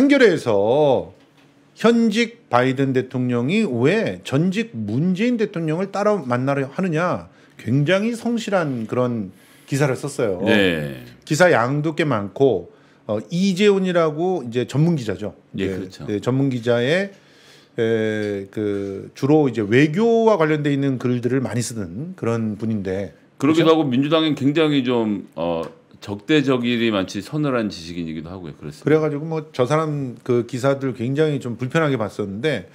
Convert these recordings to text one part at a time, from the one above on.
한겨레에서 현직 바이든 대통령이 왜 전직 문재인 대통령을 따라 만나려 하느냐 굉장히 성실한 그런 기사를 썼어요. 네. 기사 양도 꽤 많고 어, 이재훈이라고 이제 전문 기자죠. 예, 네, 그렇죠. 네, 전문 기자의 에, 그 주로 이제 외교와 관련돼 있는 글들을 많이 쓰는 그런 분인데 그러기도 그렇죠? 하고 민주당은 굉장히 좀 어, 적대적일이 많지 서늘한 지식인이기도 하고요. 그렇습니 그래가지고 뭐 저 사람 그 기사들 굉장히 좀 불편하게 봤었는데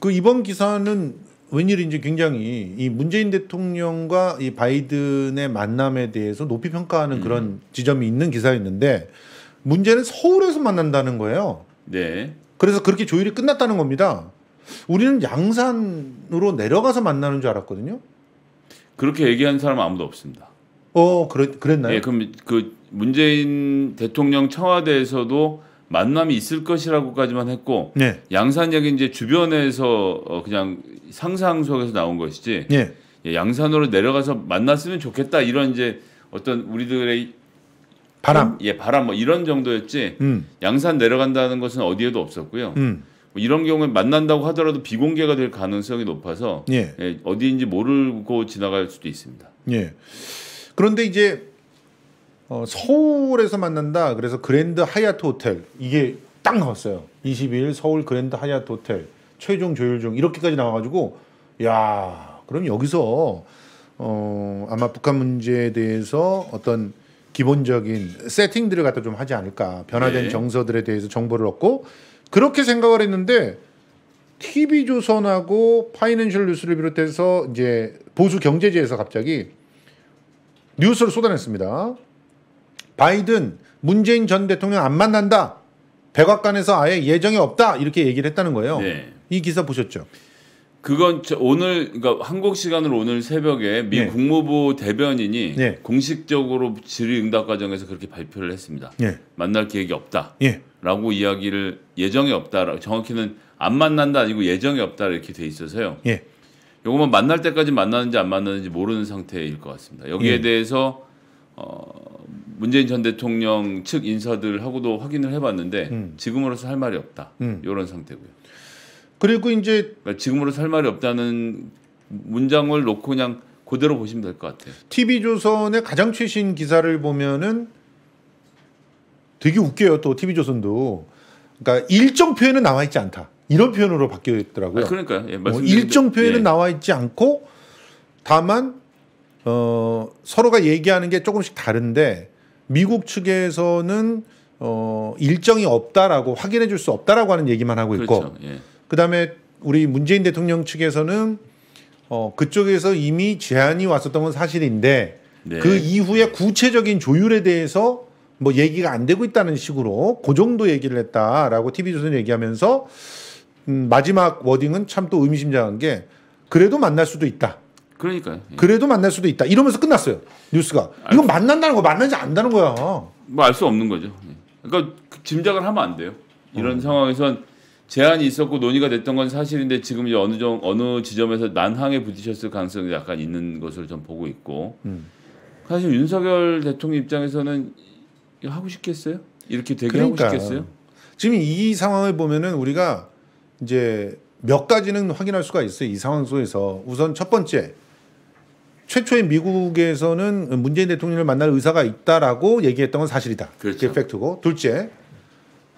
그 이번 기사는 웬일인지 굉장히 이 문재인 대통령과 이 바이든의 만남에 대해서 높이 평가하는 음. 그런 지점이 있는 기사였는데 문제는 서울에서 만난다는 거예요. 네. 그래서 그렇게 조율이 끝났다는 겁니다. 우리는 양산으로 내려가서 만나는 줄 알았거든요. 그렇게 얘기한 사람은 아무도 없습니다. 어, 그랬, 그랬나요? 예, 그럼 그 문재인 대통령 청와대에서도 만남이 있을 것이라고까지만 했고 네. 양산역이 이제 주변에서 어 그냥 상상 속에서 나온 것이지 네. 예, 양산으로 내려가서 만났으면 좋겠다 이런 이제 어떤 우리들의 바람 음, 예 바람 뭐 이런 정도였지 음. 양산 내려간다는 것은 어디에도 없었고요. 음. 뭐 이런 경우에 만난다고 하더라도 비공개가 될 가능성이 높아서 예. 예, 어디인지 모르고 지나갈 수도 있습니다. 예. 그런데 이제 어, 서울에서 만난다. 그래서 그랜드 하얏트 호텔 이게 딱 나왔어요. 22일 서울 그랜드 하얏트 호텔 최종 조율 중 이렇게까지 나와가지고 야 그럼 여기서 어, 아마 북한 문제에 대해서 어떤 기본적인 세팅들을 갖다 좀 하지 않을까 변화된 네. 정서들에 대해서 정보를 얻고 그렇게 생각을 했는데 TV조선하고 파이낸셜 뉴스를 비롯해서 이제 보수 경제지에서 갑자기 뉴스를 쏟아냈습니다. 바이든 문재인 전 대통령 안 만난다. 백악관에서 아예 예정이 없다 이렇게 얘기를 했다는 거예요. 네. 이 기사 보셨죠? 그건 저 오늘 그러니까 한국 시간으로 오늘 새벽에 미 네. 국무부 대변인이 네. 공식적으로 질의응답 과정에서 그렇게 발표를 했습니다. 예. 만날 계획이 없다라고 예. 이야기를 예정이 없다. 라고 정확히는 안 만난다 아니고 예정이 없다 이렇게 돼 있어서요. 예. 요것만 만날 때까지 만나는지 안 만나는지 모르는 상태일 것 같습니다. 여기에 예. 대해서 어, 문재인 전 대통령 측 인사들하고도 확인을 해봤는데 음. 지금으로서 할 말이 없다 음. 이런 상태고요. 그리고 이제 그러니까 지금으로서 할 말이 없다는 문장을 놓고 그냥 그대로 보시면 될 것 같아요. TV 조선의 가장 최신 기사를 보면은 되게 웃겨요. 또 TV 조선도 그러니까 일정 표에는 나와 있지 않다. 이런 표현으로 바뀌어 있더라고요. 아, 그러니까 예, 어, 일정 표현은 예. 나와 있지 않고 다만 어, 서로가 얘기하는 게 조금씩 다른데 미국 측에서는 어, 일정이 없다라고 확인해 줄 수 없다라고 하는 얘기만 하고 있고 그렇죠. 예. 그다음에 우리 문재인 대통령 측에서는 어, 그쪽에서 이미 제안이 왔었던 건 사실인데 네. 그 이후에 구체적인 조율에 대해서 뭐 얘기가 안 되고 있다는 식으로 그 정도 얘기를 했다라고 TV조선 얘기하면서 음, 마지막 워딩은 참 또 의미심장한 게 그래도 만날 수도 있다. 그러니까요. 예. 그래도 만날 수도 있다. 이러면서 끝났어요. 뉴스가. 이건 만난다는 거 만나지 않는다는 거야. 뭐 알 수 없는 거죠. 예. 그러니까 그 짐작을 하면 안 돼요. 이런 어. 상황에선 제안이 있었고 논의가 됐던 건 사실인데 지금 이제 어느 정도 어느 지점에서 난항에 부딪혔을 가능성이 약간 있는 것을 좀 보고 있고 음. 사실 윤석열 대통령 입장에서는 하고 싶겠어요? 이렇게 되게 그러니까, 하고 싶겠어요? 지금 이 상황을 보면은 우리가 이제 몇 가지는 확인할 수가 있어요. 이 상황 속에서 우선 첫 번째 최초의 미국에서는 문재인 대통령을 만날 의사가 있다라고 얘기했던 건 사실이다. 그렇죠. 그게 팩트고 둘째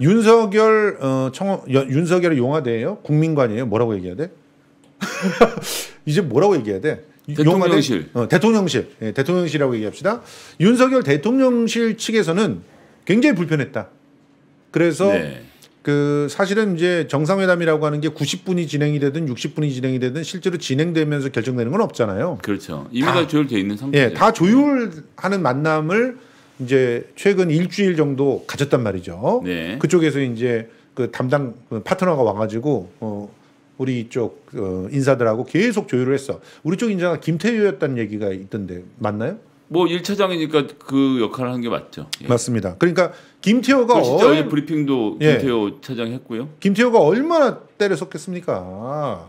윤석열 어, 청 윤석열의 용화대예요. 국민관이에요. 뭐라고 얘기해야 돼? 이제 뭐라고 얘기해야 돼? 대통령실. 용화대, 어, 대통령실. 네, 대통령실이라고 얘기합시다. 윤석열 대통령실 측에서는 굉장히 불편했다. 그래서 네. 그 사실은 이제 정상회담이라고 하는 게 90분이 진행이 되든 60분이 진행이 되든 실제로 진행되면서 결정되는 건 없잖아요. 그렇죠. 이미 다, 다 조율돼 있는 상태. 예, 다 조율하는 만남을 이제 최근 일주일 정도 가졌단 말이죠. 네. 그쪽에서 이제 그 담당 파트너가 와가지고 어 우리 쪽 어, 인사들하고 계속 조율을 했어. 우리 쪽 인사가 김태효였다는 얘기가 있던데 맞나요? 뭐 1차장이니까 그 역할을 한 게 맞죠. 예. 맞습니다. 그러니까 김태호가 진짜 얼... 브리핑도 예. 김태호 예. 차장 했고요. 김태호가 얼마나 때려 썼겠습니까? 아,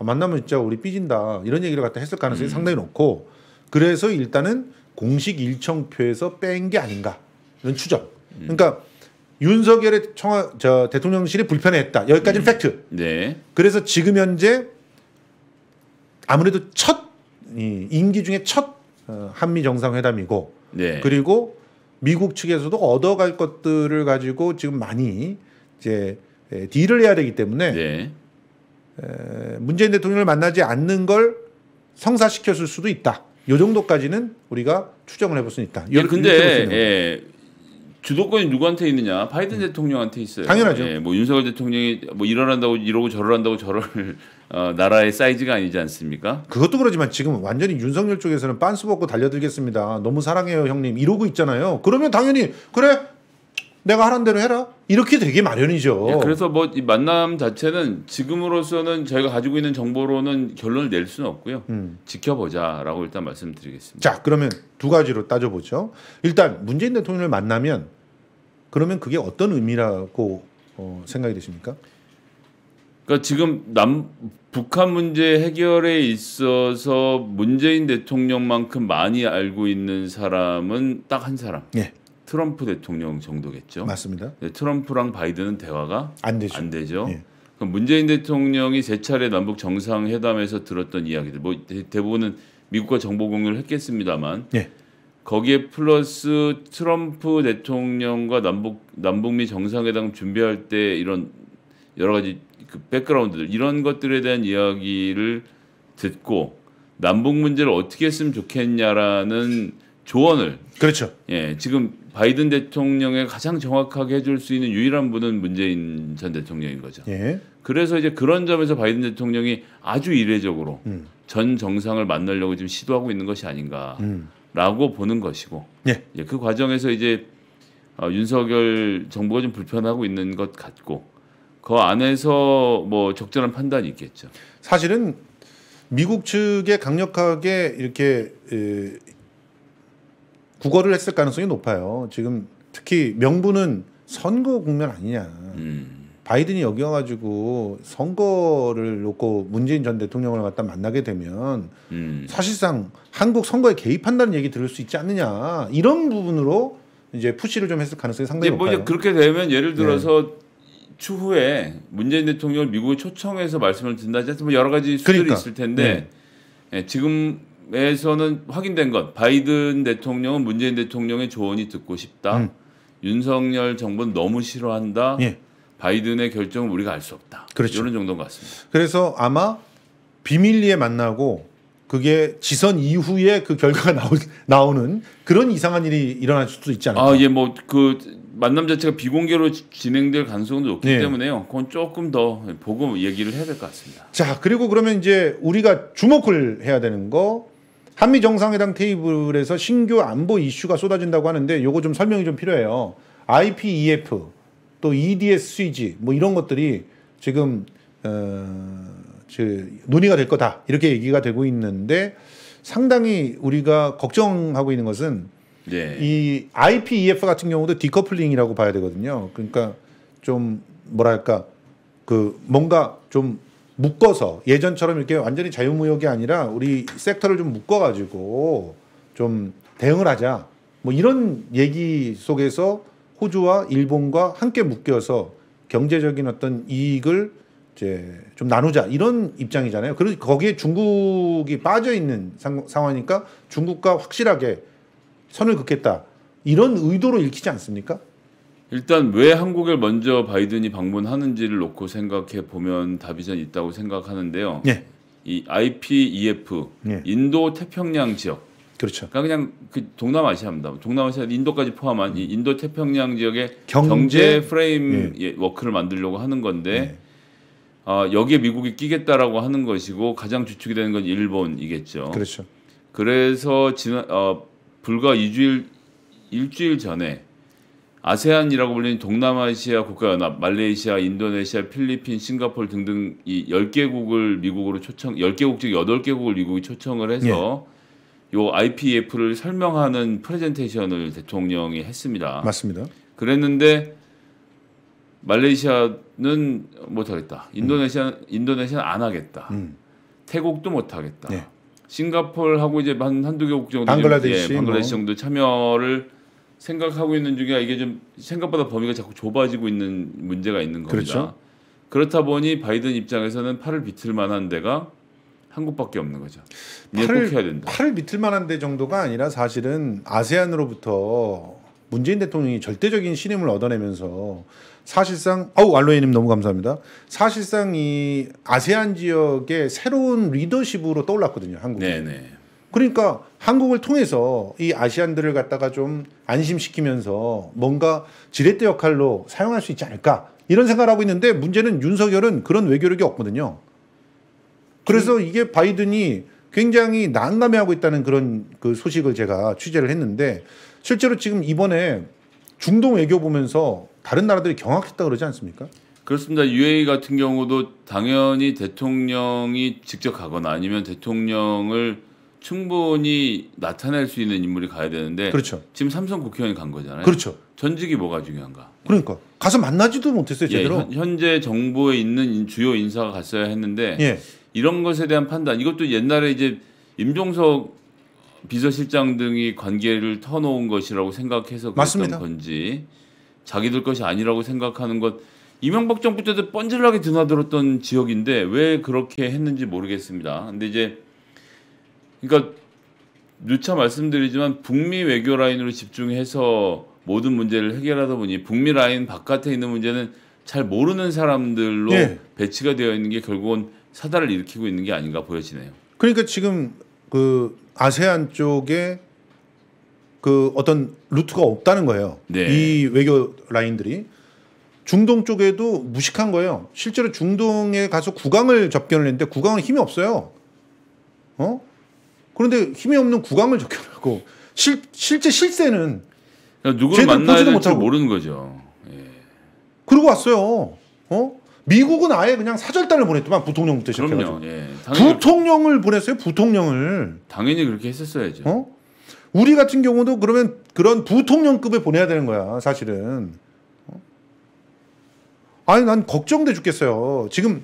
만나면 진짜 우리 삐진다 이런 얘기를 갖다 했을 가능성이 음. 상당히 높고 그래서 일단은 공식 일정표에서 뺀 게 아닌가 이런 추정. 음. 그러니까 윤석열의 청하저 대통령실이 불편해했다 여기까지는 음. 팩트. 네. 그래서 지금 현재 아무래도 첫 이, 임기 중에 첫 어, 한미 정상회담이고 네. 그리고 미국 측에서도 얻어갈 것들을 가지고 지금 많이 이제 딜을 해야 되기 때문에 네. 문재인 대통령을 만나지 않는 걸 성사시켰을 수도 있다. 요 정도까지는 우리가 추정을 해볼 수 있다. 예, 근데 예, 주도권이 누구한테 있느냐? 바이든 음. 대통령한테 있어요. 당연하죠. 예, 뭐 윤석열 대통령이 뭐 이러란다고 이러고 저러란다고 저를 어, 나라의 사이즈가 아니지 않습니까? 그것도 그러지만 지금 완전히 윤석열 쪽에서는 빤스 벗고 달려들겠습니다. 너무 사랑해요 형님 이러고 있잖아요. 그러면 당연히 그래 내가 하란 대로 해라 이렇게 되게 마련이죠. 예, 그래서 뭐 이 만남 자체는 지금으로서는 저희가 가지고 있는 정보로는 결론을 낼 수는 없고요. 음. 지켜보자라고 일단 말씀드리겠습니다. 자 그러면 두 가지로 따져보죠. 일단 문재인 대통령을 만나면 그러면 그게 어떤 의미라고 어, 생각이 되십니까? 그러니까 지금 남 북한 문제 해결에 있어서 문재인 대통령만큼 많이 알고 있는 사람은 딱 한 사람. 예. 트럼프 대통령 정도겠죠. 맞습니다. 네, 트럼프랑 바이든은 대화가 안 되죠. 안 되죠. 예. 그럼 문재인 대통령이 세 차례 남북 정상회담에서 들었던 이야기들, 뭐 대부분은 미국과 정보 공유를 했겠습니다만, 예. 거기에 플러스 트럼프 대통령과 남북 남북미 정상회담 준비할 때 이런 여러 가지 그 백그라운드들 이런 것들에 대한 이야기를 듣고 남북 문제를 어떻게 했으면 좋겠냐라는 조언을 그렇죠. 예, 지금 바이든 대통령의 가장 정확하게 해줄 수 있는 유일한 분은 문재인 전 대통령인 거죠. 예. 그래서 이제 그런 점에서 바이든 대통령이 아주 이례적으로 음. 전 정상을 만나려고 지금 시도하고 있는 것이 아닌가라고 음. 보는 것이고, 예. 예, 그 과정에서 이제 어, 윤석열 정부가 좀 불편하고 있는 것 같고, 그 안에서 뭐 적절한 판단이 있겠죠. 사실은 미국 측에 강력하게 이렇게 에, 국어를 했을 가능성이 높아요. 지금 특히 명분은 선거 국면 아니냐. 음. 바이든이 여기 와가지고 선거를 놓고 문재인 전 대통령을 갖다 만나게 되면 음. 사실상 한국 선거에 개입한다는 얘기 들을 수 있지 않느냐 이런 부분으로 이제 푸시를 좀 했을 가능성이 상당히 뭐 높아요. 뭐 그렇게 되면 예를 들어서 네. 추후에 문재인 대통령을 미국에 초청해서 말씀을 든다지 않으면 뭐 여러 가지 수들이 그러니까. 있을 텐데 네. 예, 지금에서는 확인된 것 바이든 대통령은 문재인 대통령의 조언이 듣고 싶다. 음. 윤석열 정부는 너무 싫어한다. 예. 바이든의 결정은 우리가 알 수 없다. 그렇죠. 이런 정도인 것 같습니다. 그래서 아마 비밀리에 만나고 그게 지선 이후에 그 결과가 나오, 나오는 그런 이상한 일이 일어날 수도 있지 않을까? 아, 예, 뭐그 만남 자체가 비공개로 진행될 가능성도 높기 네. 때문에요. 그건 조금 더 보고 얘기를 해야 될 것 같습니다. 자, 그리고 그러면 이제 우리가 주목을 해야 되는 거 한미 정상회담 테이블에서 신규 안보 이슈가 쏟아진다고 하는데 요거 좀 설명이 좀 필요해요. IPEF 또 EDSCG 뭐 이런 것들이 지금 어, 저, 논의가 될 거다 이렇게 얘기가 되고 있는데 상당히 우리가 걱정하고 있는 것은 네. 이 IPEF 같은 경우도 디커플링이라고 봐야 되거든요. 그러니까 좀 뭐랄까 그 뭔가 좀 묶어서 예전처럼 이렇게 완전히 자유무역이 아니라 우리 섹터를 좀 묶어가지고 좀 대응을 하자. 뭐 이런 얘기 속에서 호주와 일본과 함께 묶여서 경제적인 어떤 이익을 이제 좀 나누자 이런 입장이잖아요. 그리고 거기에 중국이 빠져 있는 상황이니까 중국과 확실하게 선을 긋겠다. 이런 의도로 읽히지 않습니까? 일단 왜 한국을 먼저 바이든이 방문하는지를 놓고 생각해 보면 답이 전 있다고 생각하는데요. 예. 이 IPEF 예. 인도 태평양 지역. 그렇죠. 그러니까 그냥 그 동남아시아입니다. 동남아시아 인도까지 포함한 이 인도 태평양 지역의 경제, 경제 프레임 예. 워크를 만들려고 하는 건데 예. 아, 여기에 미국이 끼겠다라고 하는 것이고 가장 주축이 되는 건 일본이겠죠. 그렇죠. 그래서 지난 어, 불과 2주일 일주일 전에 아세안이라고 불리는 동남아시아 국가연합, 말레이시아, 인도네시아, 필리핀, 싱가폴 등등 이 10개국을 미국으로 초청 10개국 중 8개국을 미국이 초청을 해서 예. 이 IPF를 설명하는 프레젠테이션을 대통령이 했습니다. 맞습니다. 그랬는데 말레이시아는 못하겠다. 인도네시아 음. 인도네시아는 안 하겠다. 음. 태국도 못하겠다. 예. 싱가폴하고 이제 한 한두 개국 정도 방글라데시 예, 방글라데시 뭐. 정도 참여를 생각하고 있는 중에 이게 좀 생각보다 범위가 자꾸 좁아지고 있는 문제가 있는 겁니다. 그렇죠? 그렇다 보니 바이든 입장에서는 팔을 비틀 만한 데가 한국밖에 없는 거죠. 팔을 해야 된다. 팔을 비틀 만한 데 정도가 아니라 사실은 아세안으로부터 문재인 대통령이 절대적인 신임을 얻어내면서 사실상 어우 알로에님 너무 감사합니다. 사실상 이 아세안 지역의 새로운 리더십으로 떠올랐거든요 한국. 네네. 그러니까 한국을 통해서 이 아시안들을 갖다가 좀 안심시키면서 뭔가 지렛대 역할로 사용할 수 있지 않을까 이런 생각을 하고 있는데 문제는 윤석열은 그런 외교력이 없거든요. 그래서 음. 이게 바이든이 굉장히 난감해하고 있다는 그런 그 소식을 제가 취재를 했는데 실제로 지금 이번에 중동 외교 보면서 다른 나라들이 경악했다 그러지 않습니까? 그렇습니다. UAE 같은 경우도 당연히 대통령이 직접 가거나 아니면 대통령을 충분히 나타낼 수 있는 인물이 가야 되는데 그렇죠. 지금 삼성 국회의원이 간 거잖아요. 그렇죠. 전직이 뭐가 중요한가? 그러니까 가서 만나지도 못했어요, 예, 제대로. 예, 현재 정부에 있는 주요 인사가 갔어야 했는데 예. 이런 것에 대한 판단 이것도 옛날에 이제 임종석 비서실장 등이 관계를 터놓은 것이라고 생각해서 그랬던 맞습니다. 건지 자기들 것이 아니라고 생각하는 것 이명박 정부 때도 뻔질나게 드나들었던 지역인데 왜 그렇게 했는지 모르겠습니다. 근데 이제 그러니까 누차 말씀드리지만 북미 외교 라인으로 집중해서 모든 문제를 해결하다 보니 북미 라인 바깥에 있는 문제는 잘 모르는 사람들로 네. 배치가 되어 있는 게 결국은 사다를 일으키고 있는 게 아닌가 보여지네요. 그러니까 지금 그 아세안 쪽에 그 어떤 루트가 없다는 거예요. 네. 이 외교 라인들이 중동 쪽에도 무식한 거예요. 실제로 중동에 가서 국왕을 접견을 했는데 국왕은 힘이 없어요. 어? 그런데 힘이 없는 국왕을 접견하고 실 실제 실세는 그러니 누구를 만나야 될지 모르는 거죠. 예. 그러고 왔어요. 어? 미국은 아예 그냥 사절단을 보냈더만 부통령부터 시작해가지고 예. 부통령을 보냈어요. 부통령을 당연히 그렇게 했었어야죠. 어? 우리 같은 경우도 그러면 그런 부통령급을 보내야 되는 거야, 사실은. 어? 아니, 난 걱정돼 죽겠어요. 지금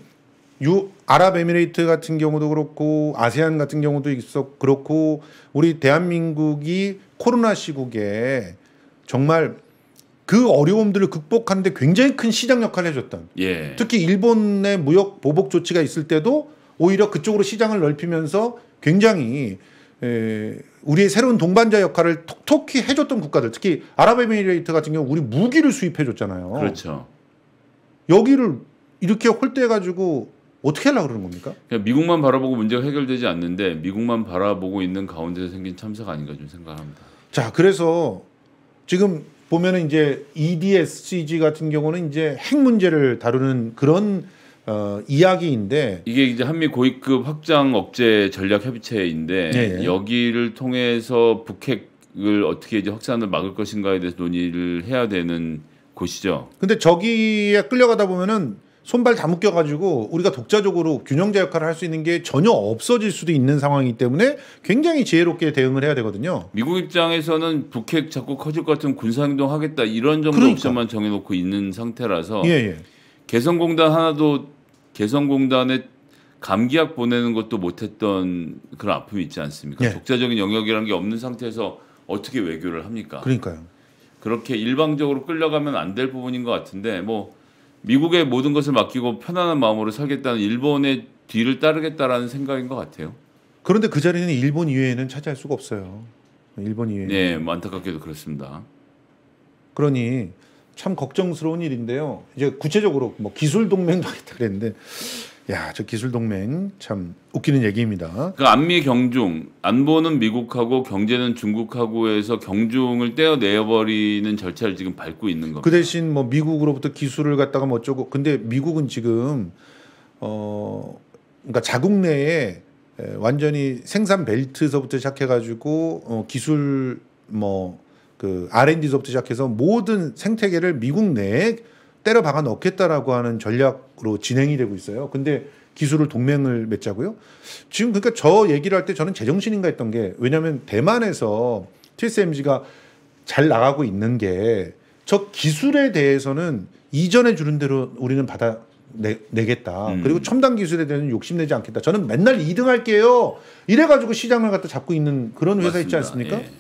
유 아랍에미레이트 같은 경우도 그렇고 아세안 같은 경우도 있어 그렇고 우리 대한민국이 코로나 시국에 정말 그 어려움들을 극복하는데 굉장히 큰 시장 역할을 해줬던. 예. 특히 일본의 무역 보복 조치가 있을 때도 오히려 그쪽으로 시장을 넓히면서 굉장히 우리의 새로운 동반자 역할을 톡톡히 해줬던 국가들, 특히 아랍에미레이트 같은 경우 우리 무기를 수입해줬잖아요. 그렇죠. 여기를 이렇게 홀대해가지고 어떻게 하려고 그러는 겁니까? 그냥 그러니까 미국만 바라보고 문제가 해결되지 않는데 미국만 바라보고 있는 가운데서 생긴 참사가 아닌가 좀 생각합니다. 자, 그래서 지금 보면은 이제 EDSCG 같은 경우는 이제 핵 문제를 다루는 그런 어, 이야기인데 이게 이제 한미 고위급 확장 억제 전략 협의체인데 네. 여기를 통해서 북핵을 어떻게 이제 확산을 막을 것인가에 대해서 논의를 해야 되는 곳이죠. 근데 저기에 끌려가다 보면은 손발 다 묶여가지고 우리가 독자적으로 균형제 역할을 할 수 있는 게 전혀 없어질 수도 있는 상황이기 때문에 굉장히 지혜롭게 대응을 해야 되거든요. 미국 입장에서는 북핵 자꾸 커질 것 같은 군사행동 하겠다 이런 정도 그러니까. 만 정해놓고 있는 상태라서 예, 예. 개성공단 하나도 개성공단에 감기약 보내는 것도 못했던 그런 아픔이 있지 않습니까? 예. 독자적인 영역이라는 게 없는 상태에서 어떻게 외교를 합니까? 그러니까요. 그렇게 일방적으로 끌려가면 안 될 부분인 것 같은데 뭐 미국의 모든 것을 맡기고 편안한 마음으로 살겠다는 일본의 뒤를 따르겠다라는 생각인 것 같아요. 그런데 그 자리는 일본 이외에는 차지할 수가 없어요. 일본 이외에. 네, 뭐 안타깝게도 그렇습니다. 그러니 참 걱정스러운 일인데요. 이제 구체적으로 뭐 기술 동맹도 하겠다 그랬는데 야, 저 기술 동맹 참 웃기는 얘기입니다. 그 안미 경중, 안보는 미국하고 경제는 중국하고 해서 경중을 떼어내어 버리는 절차를 지금 밟고 있는 겁니다. 그 대신 뭐 미국으로부터 기술을 갖다가 뭐 어쩌고 근데 미국은 지금 어 그러니까 자국 내에 완전히 생산 벨트서부터 시작해 가지고 어 기술 뭐그 R&D서부터 시작해서 모든 생태계를 미국 내에 때려 박아 넣겠다라고 하는 전략으로 진행이 되고 있어요. 근데 기술을 동맹을 맺자고요. 지금 그러니까 저 얘기를 할 때 저는 제정신인가 했던 게 왜냐하면 대만에서 TSMC가 잘 나가고 있는 게 저 기술에 대해서는 이전에 주는 대로 우리는 받아 내, 내겠다. 음. 그리고 첨단 기술에 대해서는 욕심내지 않겠다. 저는 맨날 2등 할게요. 이래가지고 시장을 갖다 잡고 있는 그런 회사 맞습니다. 있지 않습니까? 예.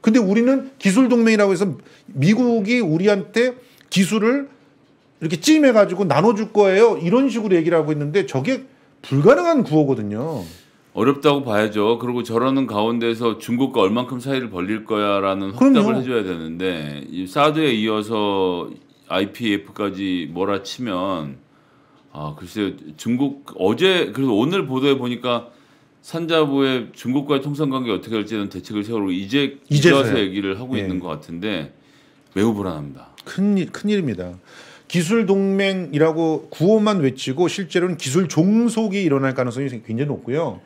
근데 우리는 기술 동맹이라고 해서 미국이 우리한테 기술을 이렇게 찜해가지고 나눠줄 거예요. 이런 식으로 얘기를 하고 있는데 저게 불가능한 구호거든요. 어렵다고 봐야죠. 그리고 저러는 가운데서 중국과 얼만큼 사이를 벌릴 거야라는 확답을 그럼요. 해줘야 되는데 이 사드에 이어서 IPF까지 몰아치면 아 글쎄 요 중국 어제 그래서 오늘 보도에 보니까 산자부의 중국과의 통상 관계 어떻게 할지는 대책을 세우고 이제 이제서 얘기를 하고 네. 있는 예. 것 같은데 매우 불안합니다. 큰일 큰일입니다. 기술 동맹이라고 구호만 외치고 실제로는 기술 종속이 일어날 가능성이 굉장히 높고요.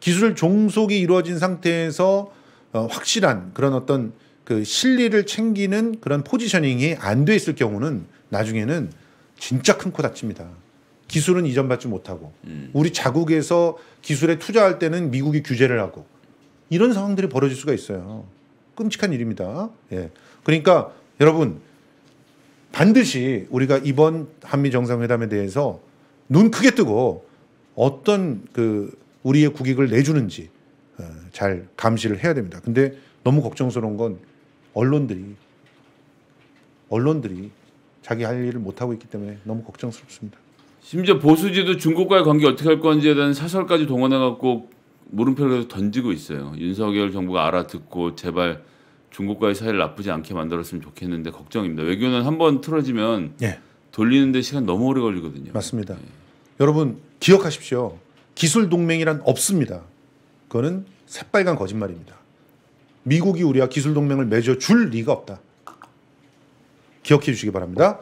기술 종속이 이루어진 상태에서 어, 확실한 그런 어떤 그 실리를 챙기는 그런 포지셔닝이 안 돼 있을 경우는 나중에는 진짜 큰 코 다칩니다. 기술은 이전받지 못하고 음. 우리 자국에서 기술에 투자할 때는 미국이 규제를 하고 이런 상황들이 벌어질 수가 있어요. 끔찍한 일입니다. 예. 그러니까 여러분 반드시 우리가 이번 한미 정상회담에 대해서 눈 크게 뜨고 어떤 그 우리의 국익을 내주는지 어, 잘 감시를 해야 됩니다. 근데 너무 걱정스러운 건 언론들이 언론들이 자기 할 일을 못 하고 있기 때문에 너무 걱정스럽습니다. 심지어 보수지도 중국과의 관계 어떻게 할 건지에 대한 사설까지 동원해갖고 물음표를 계속 던지고 있어요. 윤석열 정부가 알아듣고 제발 중국과의 사이를 나쁘지 않게 만들었으면 좋겠는데 걱정입니다. 외교는 한 번 틀어지면 예. 돌리는데 시간 너무 오래 걸리거든요. 맞습니다. 예. 여러분 기억하십시오. 기술 동맹이란 없습니다. 그거는 새빨간 거짓말입니다. 미국이 우리와 기술 동맹을 맺어 줄 리가 없다. 기억해 주시기 바랍니다.